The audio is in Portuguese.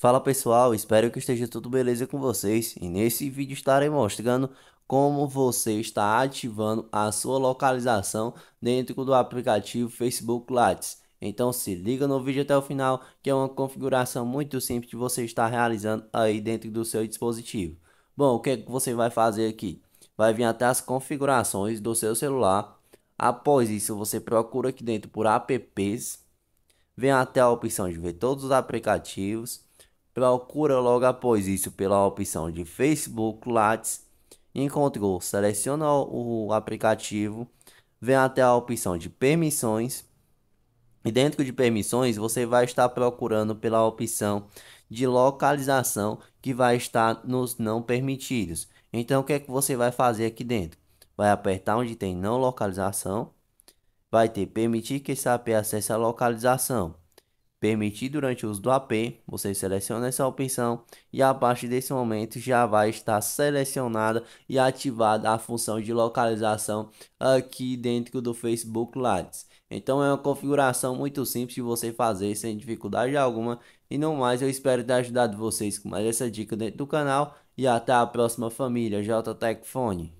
Fala pessoal, espero que esteja tudo beleza com vocês e nesse vídeo estarei mostrando como você está ativando a sua localização dentro do aplicativo Facebook Lattes. Então se liga no vídeo até o final que é uma configuração muito simples que você está realizando aí dentro do seu dispositivo. Bom, o que, é que você vai fazer aqui? Vai vir até as configurações do seu celular. Após isso você procura aqui dentro por apps. Vem até a opção de ver todos os aplicativos procura logo após isso pela opção de Facebook Lattes, encontrou, seleciona o aplicativo, vem até a opção de permissões e dentro de permissões você vai estar procurando pela opção de localização que vai estar nos não permitidos. Então o que é que você vai fazer aqui dentro? Vai apertar onde tem não localização, vai ter permitir que esse acesse a localização permitir durante o uso do AP, você seleciona essa opção e a partir desse momento já vai estar selecionada e ativada a função de localização aqui dentro do Facebook Lives. Então é uma configuração muito simples de você fazer sem dificuldade alguma. E não mais, eu espero ter ajudado vocês com mais essa dica dentro do canal. E até a próxima família, JTech